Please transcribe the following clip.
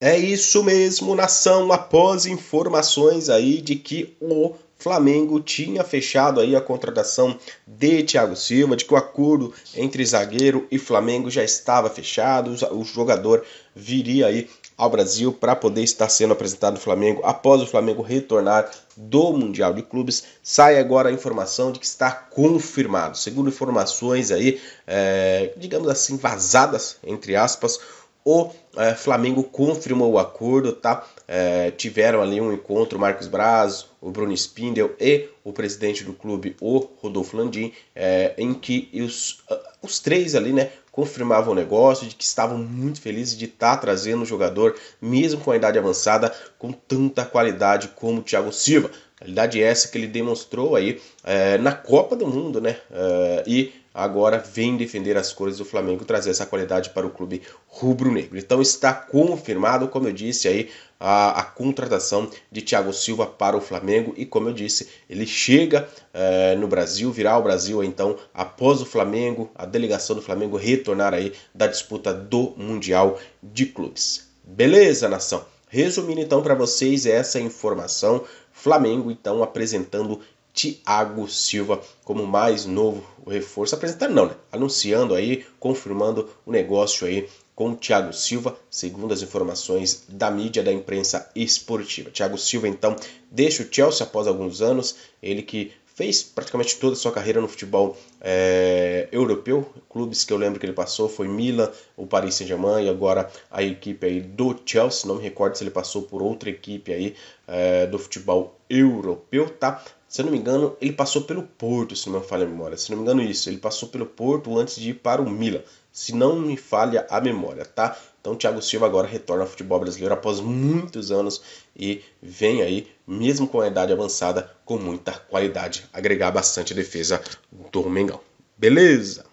É isso mesmo, nação, após informações aí de que o Flamengo tinha fechado aí a contratação de Thiago Silva, de que o acordo entre zagueiro e Flamengo já estava fechado, o jogador viria aí ao Brasil para poder estar sendo apresentado no Flamengo após o Flamengo retornar do Mundial de Clubes. Sai agora a informação de que está confirmado. Segundo informações aí, é, digamos assim, vazadas, entre aspas, o é, Flamengo confirmou o acordo, tá? É, tiveram ali um encontro, Marcos Braz, o Bruno Spindel e o presidente do clube, o Rodolfo Landim, é, em que os, os três ali, né, confirmavam o negócio, de que estavam muito felizes de estar tá trazendo o jogador, mesmo com a idade avançada, com tanta qualidade como o Thiago Silva qualidade essa que ele demonstrou aí é, na Copa do Mundo, né? É, e agora vem defender as cores do Flamengo, trazer essa qualidade para o clube rubro-negro. Então está confirmado, como eu disse aí, a, a, contratação de Thiago Silva para o Flamengo e como eu disse, ele chega é, no Brasil, virá ao Brasil então após o Flamengo, a delegação do Flamengo retornar aí da disputa do Mundial de Clubes. Beleza, nação? Resumindo então para vocês essa informação, Flamengo então apresentando Thiago Silva como mais novo reforço. Apresentando não, né? Anunciando aí, confirmando o negócio aí com o Thiago Silva, segundo as informações da mídia da imprensa esportiva. Thiago Silva então deixa o Chelsea após alguns anos, ele que fez praticamente toda a sua carreira no futebol é, europeu. Clubes que eu lembro que ele passou foi Milan, o Paris Saint-Germain e agora a equipe aí do Chelsea. Não me recordo se ele passou por outra equipe aí é, do futebol europeu, tá? Se eu não me engano, ele passou pelo Porto, se não me falha a memória. Se não me engano isso, ele passou pelo Porto antes de ir para o Milan. Se não me falha a memória, tá? Então o Thiago Silva agora retorna ao futebol brasileiro após muitos anos e vem aí, mesmo com a idade avançada, com muita qualidade, agregar bastante defesa do Mengão. Beleza?